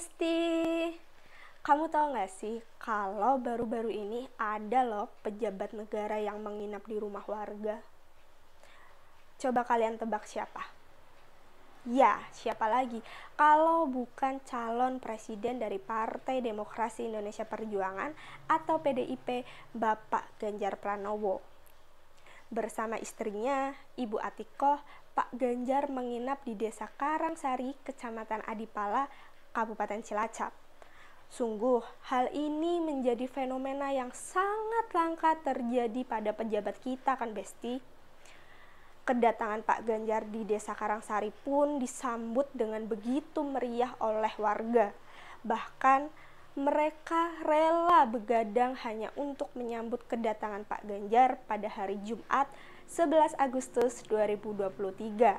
Lesti. Kamu tahu gak sih kalau baru-baru ini ada loh pejabat negara yang menginap di rumah warga? Coba kalian tebak siapa? Ya, siapa lagi? Kalau bukan calon presiden dari Partai Demokrasi Indonesia Perjuangan atau PDIP, Bapak Ganjar Pranowo. Bersama istrinya, Ibu Atikoh, Pak Ganjar menginap di Desa Karangsari, Kecamatan Adipala, Kabupaten Cilacap. Sungguh, hal ini menjadi fenomena yang sangat langka terjadi pada pejabat kita kan Besti. Kedatangan Pak Ganjar di Desa Karangsari pun disambut dengan begitu meriah oleh warga. Bahkan mereka rela begadang hanya untuk menyambut kedatangan Pak Ganjar pada hari Jumat 11 Agustus 2023.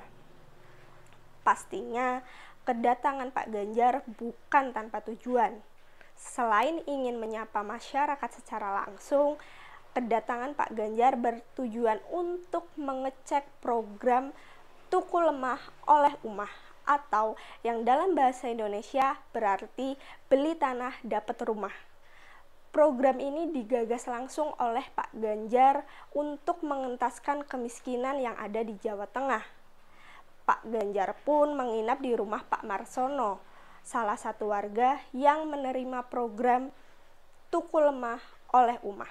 Pastinya kedatangan Pak Ganjar bukan tanpa tujuan. Selain ingin menyapa masyarakat secara langsung, kedatangan Pak Ganjar bertujuan untuk mengecek program tuku lemah oleh umah atau yang dalam bahasa Indonesia berarti beli tanah dapat rumah. Program ini digagas langsung oleh Pak Ganjar untuk mengentaskan kemiskinan yang ada di Jawa Tengah Pak Ganjar pun menginap di rumah Pak Marsono, salah satu warga yang menerima program tukul Lemah oleh Umah.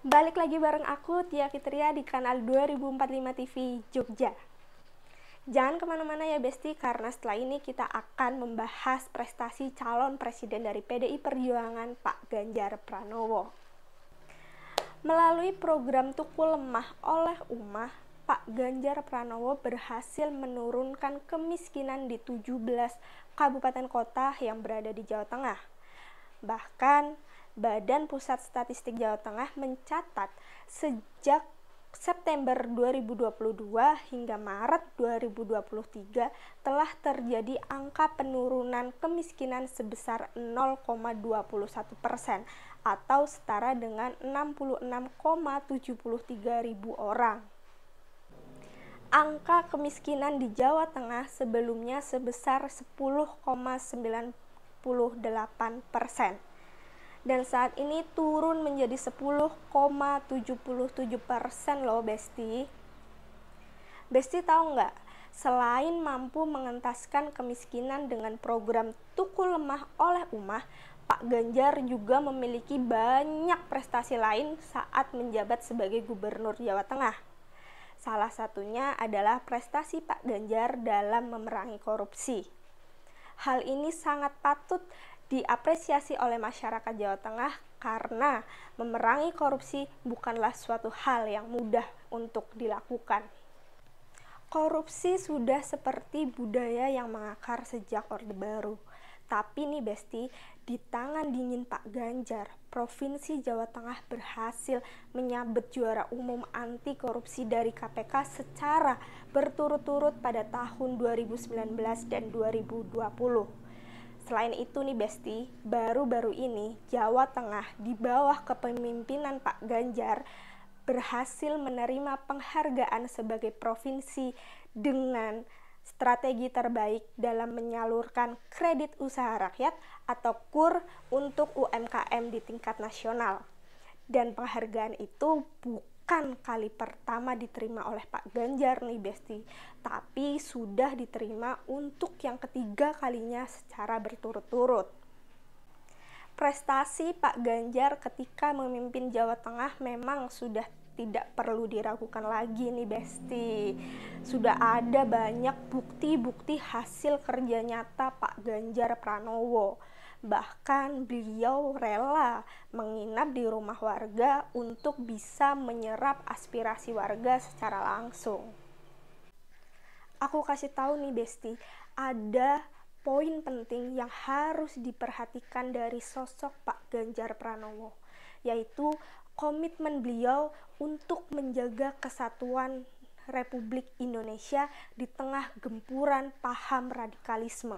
Balik lagi bareng aku, Tia Fitria di kanal 2045 TV Jogja. Jangan kemana-mana ya Besti, karena setelah ini kita akan membahas prestasi calon presiden dari PDI Perjuangan Pak Ganjar Pranowo. Melalui program tukul Lemah oleh Umah, Pak Ganjar Pranowo berhasil menurunkan kemiskinan di 17 kabupaten kota yang berada di Jawa Tengah. Bahkan, Badan Pusat Statistik Jawa Tengah mencatat sejak September 2022 hingga Maret 2023 telah terjadi angka penurunan kemiskinan sebesar 0,21 persen atau setara dengan 66,73 ribu orang angka kemiskinan di Jawa Tengah sebelumnya sebesar 10,98 persen dan saat ini turun menjadi 10,77 persen loh Besti. Besti tahu nggak? Selain mampu mengentaskan kemiskinan dengan program tuku lemah oleh Umah, Pak Ganjar juga memiliki banyak prestasi lain saat menjabat sebagai Gubernur Jawa Tengah. Salah satunya adalah prestasi Pak Ganjar dalam memerangi korupsi. Hal ini sangat patut diapresiasi oleh masyarakat Jawa Tengah karena memerangi korupsi bukanlah suatu hal yang mudah untuk dilakukan. Korupsi sudah seperti budaya yang mengakar sejak Orde Baru. Tapi nih Besti, di tangan dingin Pak Ganjar, Provinsi Jawa Tengah berhasil menyabet juara umum anti korupsi dari KPK secara berturut-turut pada tahun 2019 dan 2020. Selain itu nih Besti, baru-baru ini Jawa Tengah di bawah kepemimpinan Pak Ganjar berhasil menerima penghargaan sebagai provinsi dengan strategi terbaik dalam menyalurkan kredit usaha rakyat atau KUR untuk UMKM di tingkat nasional. Dan penghargaan itu bukan kali pertama diterima oleh Pak Ganjar nih Besti, tapi sudah diterima untuk yang ketiga kalinya secara berturut-turut. Prestasi Pak Ganjar ketika memimpin Jawa Tengah memang sudah tidak perlu diragukan lagi nih Besti. Sudah ada banyak bukti-bukti hasil kerja nyata Pak Ganjar Pranowo. Bahkan beliau rela menginap di rumah warga untuk bisa menyerap aspirasi warga secara langsung. Aku kasih tahu nih Besti, ada poin penting yang harus diperhatikan dari sosok Pak Ganjar Pranowo, yaitu komitmen beliau untuk menjaga kesatuan Republik Indonesia di tengah gempuran paham radikalisme.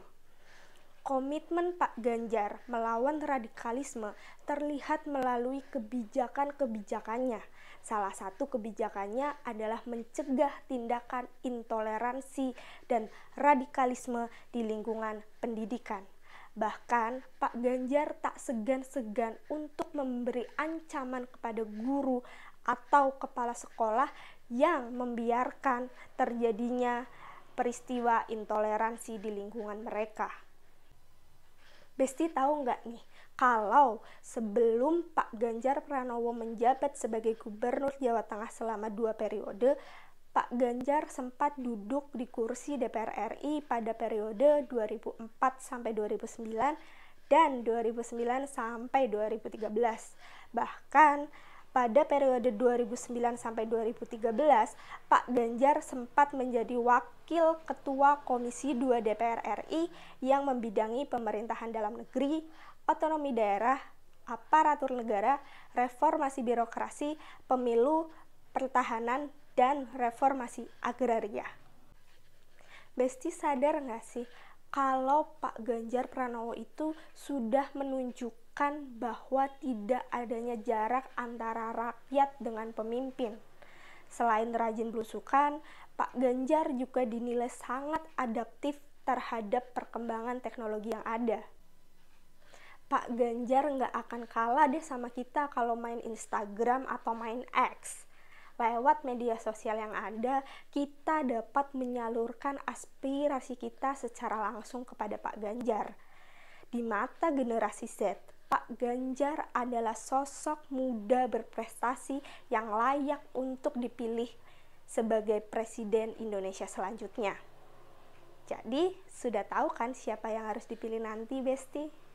Komitmen Pak Ganjar melawan radikalisme terlihat melalui kebijakan-kebijakannya. Salah satu kebijakannya adalah mencegah tindakan intoleransi dan radikalisme di lingkungan pendidikan. Bahkan Pak Ganjar tak segan-segan untuk memberi ancaman kepada guru atau kepala sekolah yang membiarkan terjadinya peristiwa intoleransi di lingkungan mereka. Besti tahu nggak nih, kalau sebelum Pak Ganjar Pranowo menjabat sebagai gubernur Jawa Tengah selama dua periode, Pak Ganjar sempat duduk di kursi DPR RI pada periode 2004 sampai 2009 dan 2009 sampai 2013. Bahkan pada periode 2009 sampai 2013, Pak Ganjar sempat menjadi wakil ketua Komisi 2 DPR RI yang membidangi pemerintahan dalam negeri, otonomi daerah, aparatur negara, reformasi birokrasi, pemilu, pertahanan, dan reformasi agraria. Besti sadar nggak sih kalau Pak Ganjar Pranowo itu sudah menunjukkan bahwa tidak adanya jarak antara rakyat dengan pemimpin. Selain rajin belusukan, Pak Ganjar juga dinilai sangat adaptif terhadap perkembangan teknologi yang ada. Pak Ganjar nggak akan kalah deh sama kita kalau main Instagram atau main X lewat media sosial yang ada kita dapat menyalurkan aspirasi kita secara langsung kepada Pak Ganjar. Di mata generasi Z, Pak Ganjar adalah sosok muda berprestasi yang layak untuk dipilih sebagai presiden Indonesia selanjutnya. Jadi, sudah tahu kan siapa yang harus dipilih nanti, Besti?